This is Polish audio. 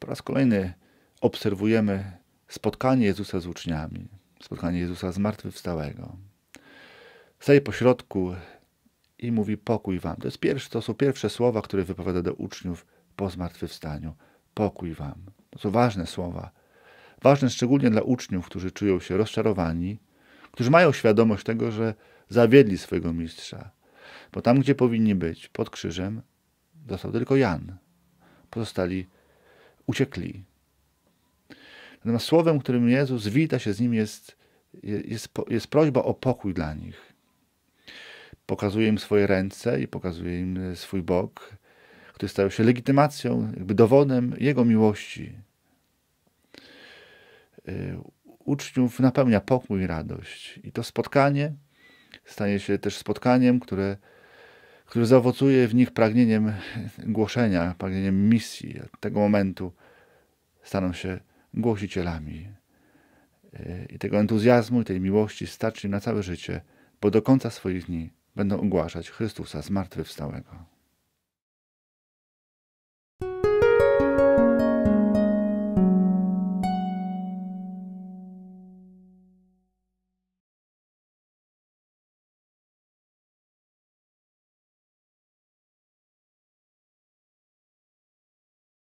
po raz kolejny obserwujemy spotkanie Jezusa z uczniami, spotkanie Jezusa zmartwychwstałego. Staje pośrodku i mówi pokój wam. To, jest pierwsze, to są pierwsze słowa, które wypowiada do uczniów po zmartwychwstaniu. Pokój wam. To są ważne słowa. Ważne szczególnie dla uczniów, którzy czują się rozczarowani, którzy mają świadomość tego, że zawiedli swojego mistrza. Bo tam, gdzie powinni być, pod krzyżem, został tylko Jan. Pozostali uciekli. Natomiast słowem, którym Jezus wita się z nim, jest, jest, jest prośba o pokój dla nich. Pokazuje im swoje ręce i pokazuje im e, swój bok, który stał się legitymacją, jakby dowodem Jego miłości. E, uczniów napełnia pokój i radość. I to spotkanie stanie się też spotkaniem, które, które zaowocuje w nich pragnieniem głoszenia, pragnieniem misji. tego momentu staną się głosicielami. E, I tego entuzjazmu i tej miłości starczy im na całe życie, bo do końca swoich dni będą ogłaszać Chrystusa zmartwychwstałego.